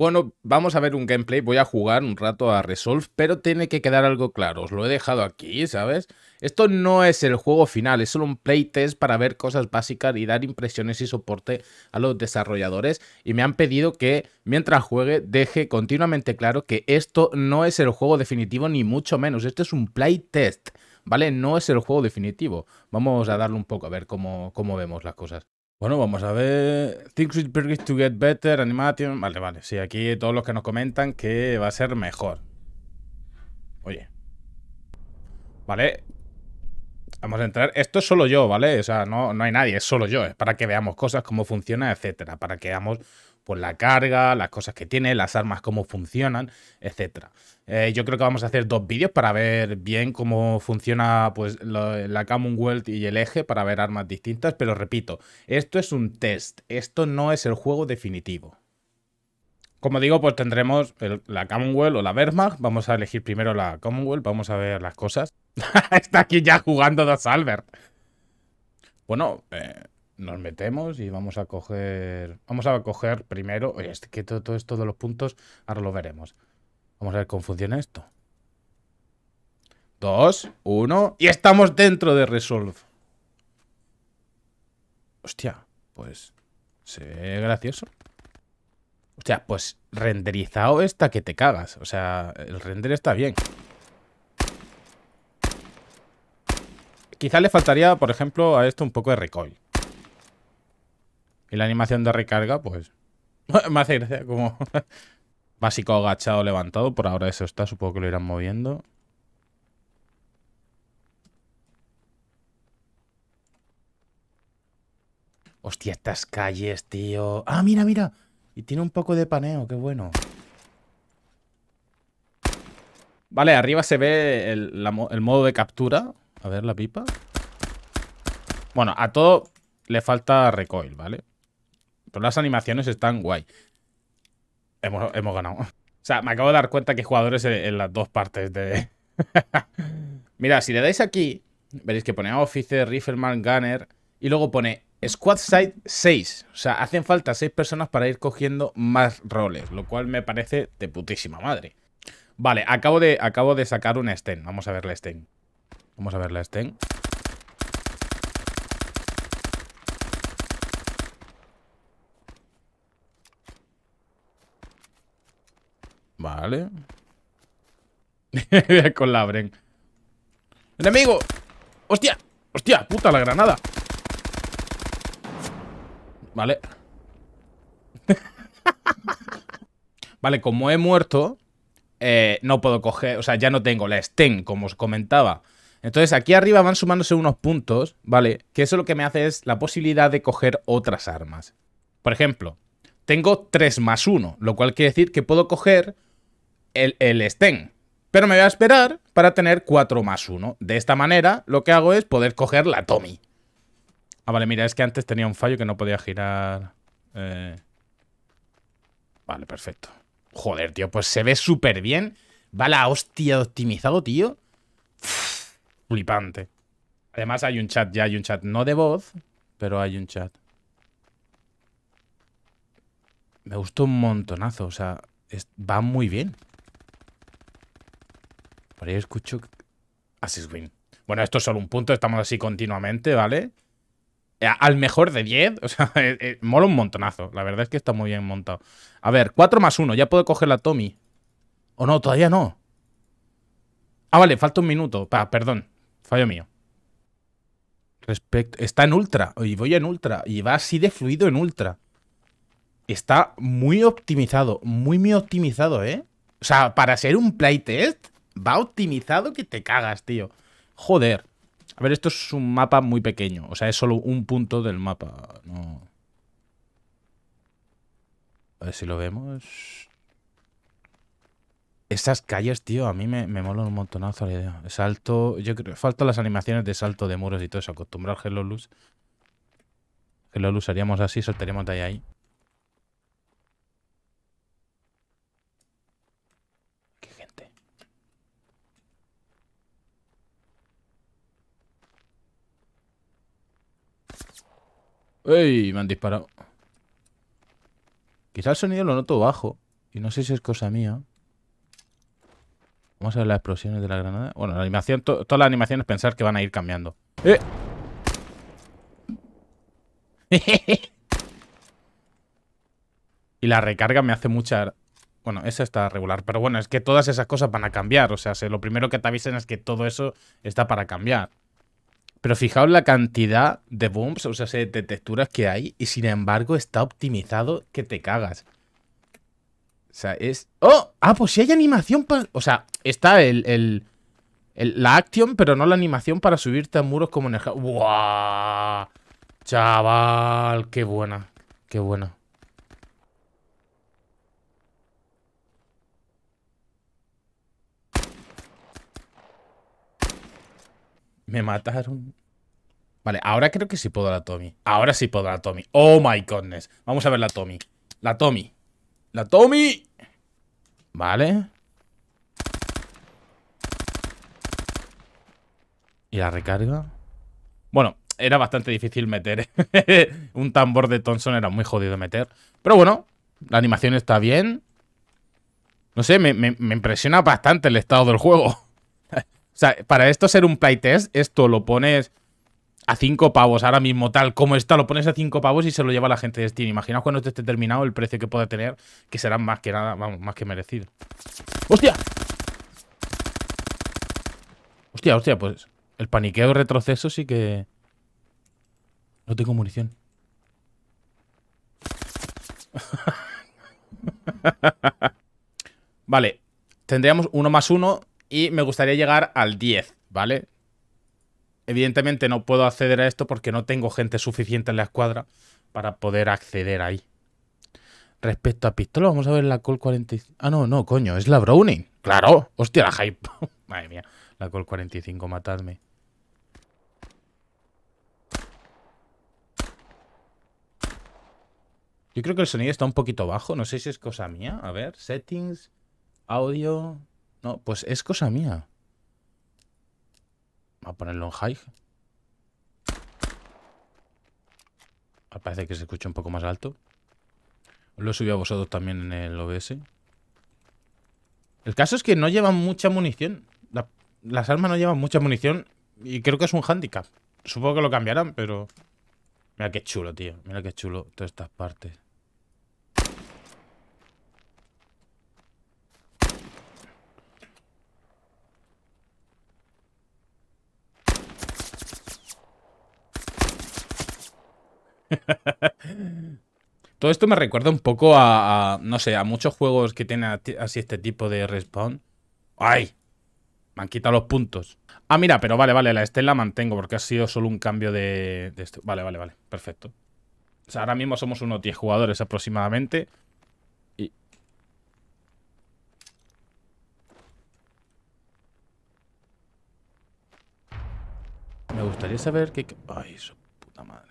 Bueno, vamos a ver un gameplay, voy a jugar un rato a Resolve, pero tiene que quedar algo claro, os lo he dejado aquí, ¿sabes? Esto no es el juego final, es solo un playtest para ver cosas básicas y dar impresiones y soporte a los desarrolladores y me han pedido que mientras juegue deje continuamente claro que esto no es el juego definitivo ni mucho menos, esto es un playtest, ¿vale? No es el juego definitivo. Vamos a darle un poco a ver cómo, cómo vemos las cosas. Bueno, vamos a ver. Things with to get better, animation. Vale, vale. Sí, aquí todos los que nos comentan que va a ser mejor. Oye. Vale. Vamos a entrar. Esto es solo yo, ¿vale? O sea, no, no hay nadie, es solo yo. Es para que veamos cosas, cómo funciona, etcétera. Para que veamos pues la carga, las cosas que tiene, las armas, cómo funcionan, etc. Eh, yo creo que vamos a hacer dos vídeos para ver bien cómo funciona pues, la Commonwealth y el eje para ver armas distintas, pero repito, esto es un test, esto no es el juego definitivo. Como digo, pues tendremos la Commonwealth o la Wehrmacht. Vamos a elegir primero la Commonwealth, vamos a ver las cosas. Está aquí ya jugando dos Albert. Bueno, eh, nos metemos y vamos a coger. Vamos a coger primero. Oye, es que todo, esto de los puntos, ahora lo veremos. Vamos a ver cómo funciona esto. Dos, uno, y estamos dentro de Resolve. Hostia, pues. Se ve gracioso. Hostia, pues renderizado esta que te cagas. O sea, el render está bien. Quizá le faltaría, por ejemplo, a esto un poco de recoil. Y la animación de recarga, pues... me hace gracia como... básico agachado, levantado. Por ahora eso está, supongo que lo irán moviendo. Hostia, estas calles, tío. ¡Ah, mira, mira! Y tiene un poco de paneo, qué bueno. Vale, arriba se ve el, el modo de captura. A ver la pipa. Bueno, a todo le falta recoil, ¿vale? Pero las animaciones están guay. Hemos, ganado. O sea, me acabo de dar cuenta que hay jugadores en, las dos partes de... Mira, si le dais aquí, veréis que pone Officer, Rifleman, Gunner y luego pone Squad Side 6. O sea, hacen falta 6 personas para ir cogiendo más roles, lo cual me parece de putísima madre. Vale, acabo de, acabo de sacar una Sten. Vamos a ver la Sten. Vamos a ver la Sten. Vale. Con la ¡Enemigo! ¡Hostia! ¡Hostia! ¡Puta la granada! Vale. vale, como he muerto, eh, no puedo coger... O sea, ya no tengo la Sten, como os comentaba. Entonces, aquí arriba van sumándose unos puntos, ¿vale? Que eso lo que me hace es la posibilidad de coger otras armas. Por ejemplo, tengo 3 más 1, lo cual quiere decir que puedo coger el, el stem. Pero me voy a esperar para tener 4 más 1. De esta manera, lo que hago es poder coger la Tommy. Ah, vale, mira, es que antes tenía un fallo que no podía girar... Eh. Vale, perfecto. Joder, tío, pues se ve súper bien. Va la hostia optimizado, tío. flipante. Además hay un chat, ya hay un chat. No de voz, pero hay un chat. Me gustó un montonazo, o sea, va muy bien. Por ahí escucho. Assist win. Bueno, esto es solo un punto, estamos así continuamente, ¿vale? Eh, al mejor de 10, o sea, eh, eh, mola un montonazo. La verdad es que está muy bien montado. A ver, 4 más 1, ya puedo coger la Tommy. ¿O no? Todavía no. Ah, vale, falta un minuto. perdón, fallo mío. Respecto... Está en ultra, y voy en ultra, y va así de fluido en ultra. Está muy optimizado, muy, muy optimizado, ¿eh? O sea, para ser un playtest, va optimizado que te cagas, tío. Joder. A ver, esto es un mapa muy pequeño. O sea, es solo un punto del mapa. A ver si lo vemos. Esas calles, tío, a mí me, me mola un montonazo Salto, yo creo, faltan las animaciones de salto de muros y todo eso. Acostumbrar Hello Luz. Hello Luz haríamos así, saltaríamos de ahí ahí. ¡Ey! Me han disparado. Quizá el sonido lo noto bajo. Y no sé si es cosa mía. Vamos a ver las explosiones de la granada. Bueno, la animación, todas las animaciones pensar que van a ir cambiando. ¡Eh! y la recarga me hace mucha... Bueno, esa está regular. Pero bueno, es que todas esas cosas van a cambiar. O sea, lo primero que te avisen es que todo eso está para cambiar. Pero fijaos la cantidad de bumps, o sea, de texturas que hay y sin embargo está optimizado que te cagas. O sea, es... ¡Oh! Ah, pues si hay animación para... O sea, está el, la acción, pero no la animación para subirte a muros como en el... ¡Wow! Chaval, qué buena, qué buena. Me mataron. Vale, ahora creo que sí puedo la Tommy. Ahora sí puedo la Tommy. Oh my goodness. Vamos a ver la Tommy. La Tommy. La Tommy. Vale. ¿Y la recarga? Bueno, era bastante difícil meter. Un tambor de Thompson era muy jodido meter. Pero bueno, la animación está bien. No sé, me impresiona bastante el estado del juego. O sea, para esto ser un playtest, esto lo pones a cinco pavos ahora mismo, tal como está, lo pones a cinco pavos y se lo lleva la gente de Steam. Imaginaos cuando esté terminado el precio que pueda tener, que será más que nada, vamos, más que merecido. ¡Hostia! Hostia, hostia, pues el paniqueo retroceso sí que... No tengo munición. vale, tendríamos uno más uno y me gustaría llegar al 10, ¿vale? Evidentemente no puedo acceder a esto porque no tengo gente suficiente en la escuadra para poder acceder ahí. Respecto a pistola, vamos a ver la Col 45. Ah, no, no, coño, es la Browning. Claro, hostia, la hype. Madre mía, la Col 45, matadme. Yo creo que el sonido está un poquito bajo, no sé si es cosa mía. A ver, settings, audio, no, pues es cosa mía. Voy a ponerlo en high. Ah, parece que se escucha un poco más alto. lo he subido a vosotros también en el OBS. El caso es que no llevan mucha munición. las armas no llevan mucha munición. Y creo que es un hándicap. Supongo que lo cambiarán, pero... Mira qué chulo, tío. Mira qué chulo todas estas partes. Todo esto me recuerda un poco a, no sé, a muchos juegos que tienen así este tipo de respawn. ¡Ay! Me han quitado los puntos. Ah, mira, pero vale, vale, la estela mantengo porque ha sido solo un cambio de... Vale, vale, vale, perfecto. O sea, ahora mismo somos unos 10 jugadores aproximadamente. Y... Me gustaría saber qué... Ay, su puta madre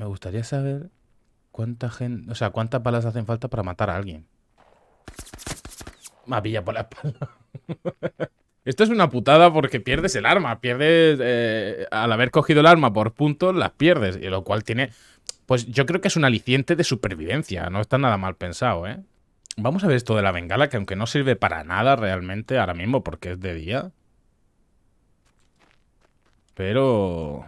me gustaría saber cuánta gente, o sea, cuántas balas hacen falta para matar a alguien. Me por la espalda. Esto es una putada porque pierdes el arma, pierdes eh, al haber cogido el arma por puntos las pierdes, y lo cual tiene, pues yo creo que es un aliciente de supervivencia, no está nada mal pensado, ¿eh? Vamos a ver esto de la bengala que aunque no sirve para nada realmente ahora mismo porque es de día, pero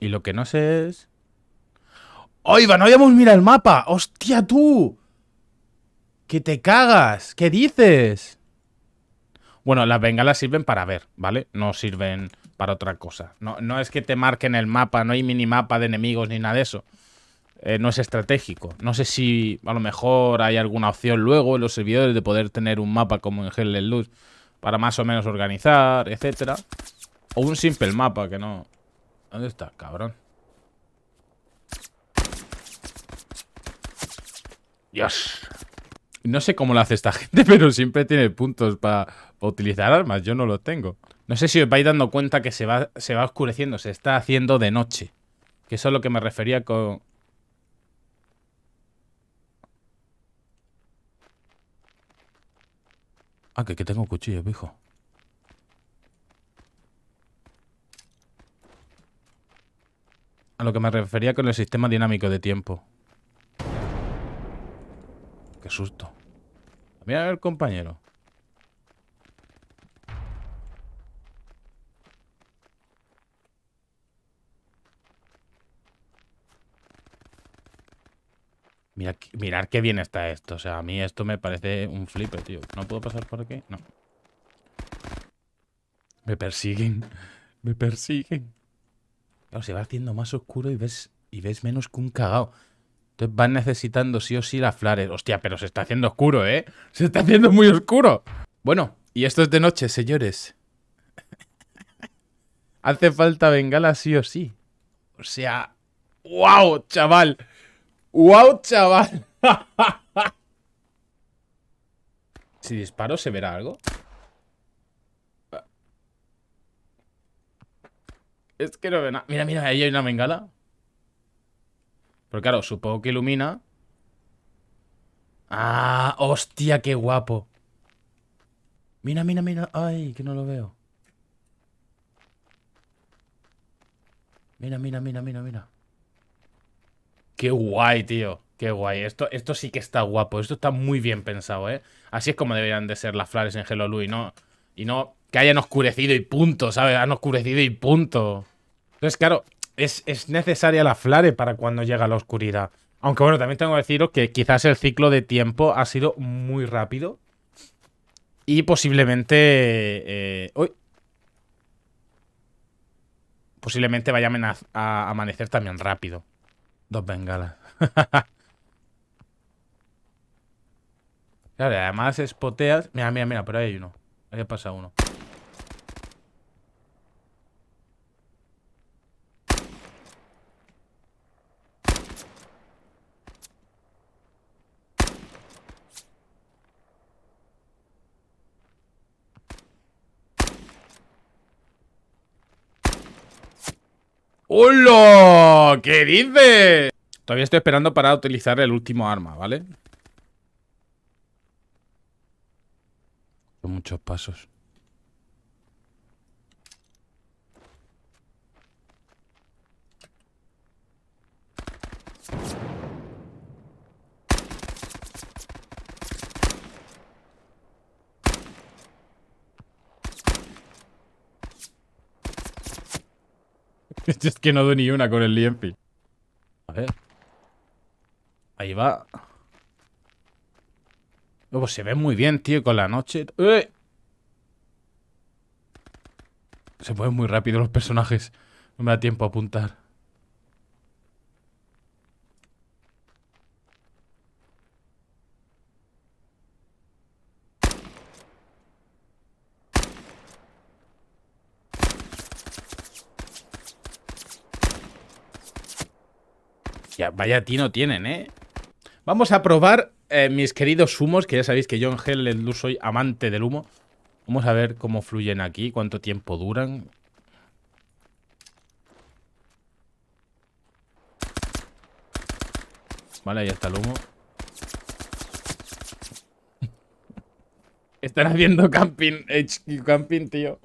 Y lo que no sé es... ¡Oiga, no habíamos mirado el mapa! ¡Hostia, tú! ¡Que te cagas! ¿Qué dices? Bueno, las bengalas sirven para ver, ¿vale? No sirven para otra cosa. No, es que te marquen el mapa, no hay minimapa de enemigos ni nada de eso. Eh, no es estratégico. No sé si a lo mejor hay alguna opción luego en los servidores de poder tener un mapa como en Hell Luz para más o menos organizar, etcétera. O un simple mapa, que no... ¿Dónde está, cabrón? Dios. No sé cómo lo hace esta gente, pero siempre tiene puntos para utilizar armas. Yo no los tengo. No sé si os vais dando cuenta que se va, se va oscureciendo, se está haciendo de noche. Que eso es lo que me refería con, Ah, que, aquí tengo cuchillos, viejo. A lo que me refería con el sistema dinámico de tiempo. Qué susto. Mira el compañero. mirar qué bien está esto. O sea, a mí esto me parece un flipper tío. ¿No puedo pasar por aquí? No. Me persiguen. Me persiguen. Claro, se va haciendo más oscuro y ves, y ves menos que un cagao. Entonces van necesitando sí o sí las flares. Hostia, pero se está haciendo oscuro, ¿eh? Se está haciendo muy oscuro. Bueno, y esto es de noche, señores. Hace falta bengala sí o sí. O sea... ¡Wow, chaval! ¡Wow, chaval! si disparo, ¿se verá algo? Es que no veo nada. Mira, mira, ahí hay una bengala. Pero claro, supongo que ilumina. ¡Ah! ¡Hostia, qué guapo! Mira, mira, mira. ¡Ay, que no lo veo! Mira, mira, mira, mira, mira. Qué guay, tío. Qué guay. Esto, esto sí que está guapo. Esto está muy bien pensado, ¿eh? Así es como deberían de ser las Flares en Hello y no. Y no que hayan oscurecido y punto, ¿sabes? Han oscurecido y punto. Entonces, claro, es, es necesaria la flare para cuando llega la oscuridad. Aunque bueno, también tengo que deciros que quizás el ciclo de tiempo ha sido muy rápido. Y posiblemente... Eh, posiblemente vaya a, amanecer también rápido. Dos bengalas. claro, además espoteas. Mira, mira, mira, pero ahí hay uno. Ahí ha pasado uno. ¡Hola! ¿Qué dices? Todavía estoy esperando para utilizar el último arma, ¿vale? Son muchos pasos. es que no doy ni una con el liempi. A ver. Ahí va. luego oh, pues se ve muy bien, tío, con la noche. Se mueven muy rápido los personajes. No me da tiempo a apuntar. Vaya vaya tino tienen, ¿eh? Vamos a probar eh, mis queridos humos, que ya sabéis que yo en Hell soy amante del humo. Vamos a ver cómo fluyen aquí, cuánto tiempo duran. Vale, ahí está el humo. Están haciendo camping, camping, tío.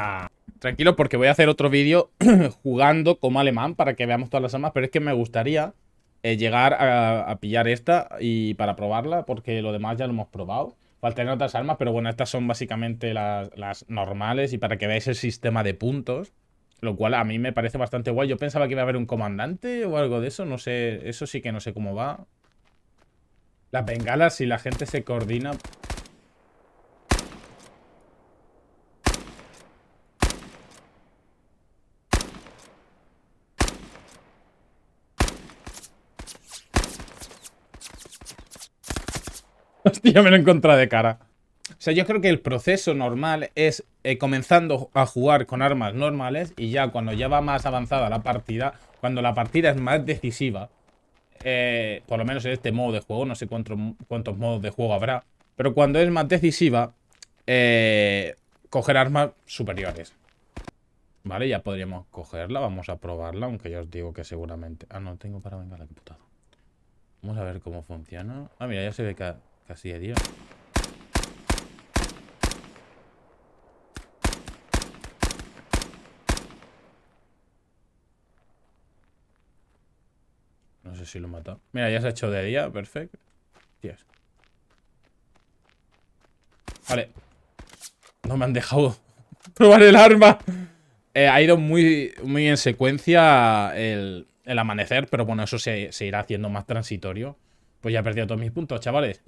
Ah, tranquilo, porque voy a hacer otro vídeo jugando como alemán para que veamos todas las armas, pero es que me gustaría eh, llegar a, pillar esta y para probarla, porque lo demás ya lo hemos probado. tener otras armas, pero bueno, estas son básicamente las, las normales y para que veáis el sistema de puntos. Lo cual a mí me parece bastante guay. Yo pensaba que iba a haber un comandante o algo de eso. No sé, eso sí que no sé cómo va. Las bengalas, si la gente se coordina, Hostia, me lo encontré de cara. O sea, yo creo que el proceso normal es eh, comenzando a jugar con armas normales y ya cuando ya va más avanzada la partida, cuando la partida es más decisiva, eh, por lo menos en este modo de juego, no sé cuántos modos de juego habrá, pero cuando es más decisiva, eh, coger armas superiores. Vale, ya podríamos cogerla, vamos a probarla, aunque yo os digo que seguramente... Ah, no, tengo para venga la putada. Vamos a ver cómo funciona. Ah, mira, ya se ve que así de día. No sé si lo mató matado. Mira, ya se ha hecho de día. Perfecto. Vale. No me han dejado probar el arma. Eh, ha ido muy, muy en secuencia el, amanecer, pero bueno, eso se irá haciendo más transitorio. Pues ya he perdido todos mis puntos, chavales.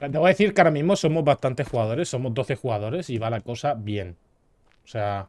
a decir que ahora mismo somos bastantes jugadores, somos 12 jugadores y va la cosa bien. O sea,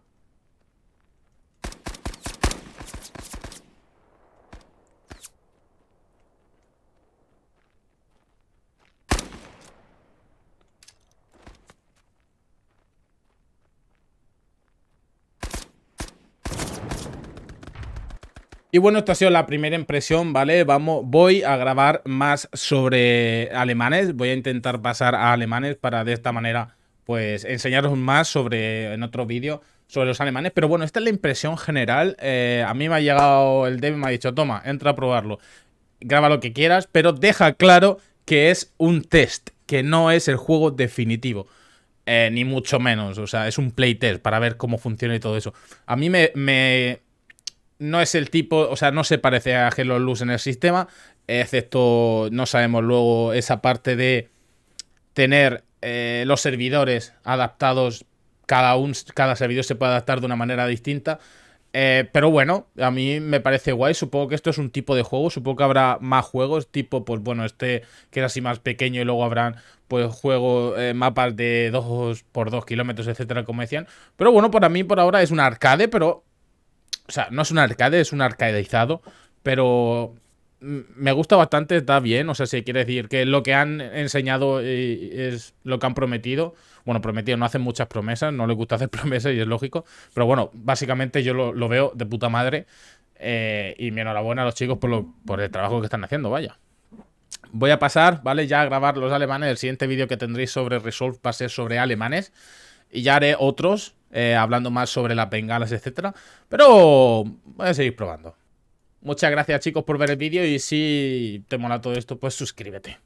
Y bueno, esta ha sido la primera impresión, ¿vale? Vamos, voy a grabar más sobre alemanes, voy a intentar pasar a alemanes para de esta manera, pues, enseñaros más sobre, en otro vídeo, sobre los alemanes. Pero bueno, esta es la impresión general. Eh, a mí me ha llegado el dev y me ha dicho, toma, entra a probarlo. Graba lo que quieras, pero deja claro que es un test, que no es el juego definitivo. Eh, ni mucho menos, o sea, es un playtest para ver cómo funciona y todo eso. A mí me, no es el tipo, o sea, no se parece a Hello Luz en el sistema, excepto, no sabemos luego esa parte de tener eh, los servidores adaptados, cada, cada servidor se puede adaptar de una manera distinta. Eh, pero bueno, a mí me parece guay. Supongo que esto es un tipo de juego. Supongo que habrá más juegos, tipo, pues bueno, este que es así más pequeño y luego habrán pues juegos, eh, mapas de 2 x 2 kilómetros, etcétera, como decían. Pero bueno, para mí por ahora es un arcade, pero o sea, no es un arcade, es un arcadeizado, pero me gusta bastante, está bien, o sea, si quiere decir que lo que han enseñado eh, es lo que han prometido. Bueno, prometido, no hacen muchas promesas, no les gusta hacer promesas y es lógico, pero bueno, básicamente yo lo, veo de puta madre eh, y mi enhorabuena a los chicos por, lo, por el trabajo que están haciendo, vaya. Voy a pasar, ¿vale? Ya a grabar los alemanes, el siguiente vídeo que tendréis sobre Resolve va a ser sobre alemanes. Y ya haré otros eh, hablando más sobre las bengalas, etcétera. Pero voy a seguir probando. Muchas gracias chicos por ver el vídeo y si te mola todo esto, pues suscríbete.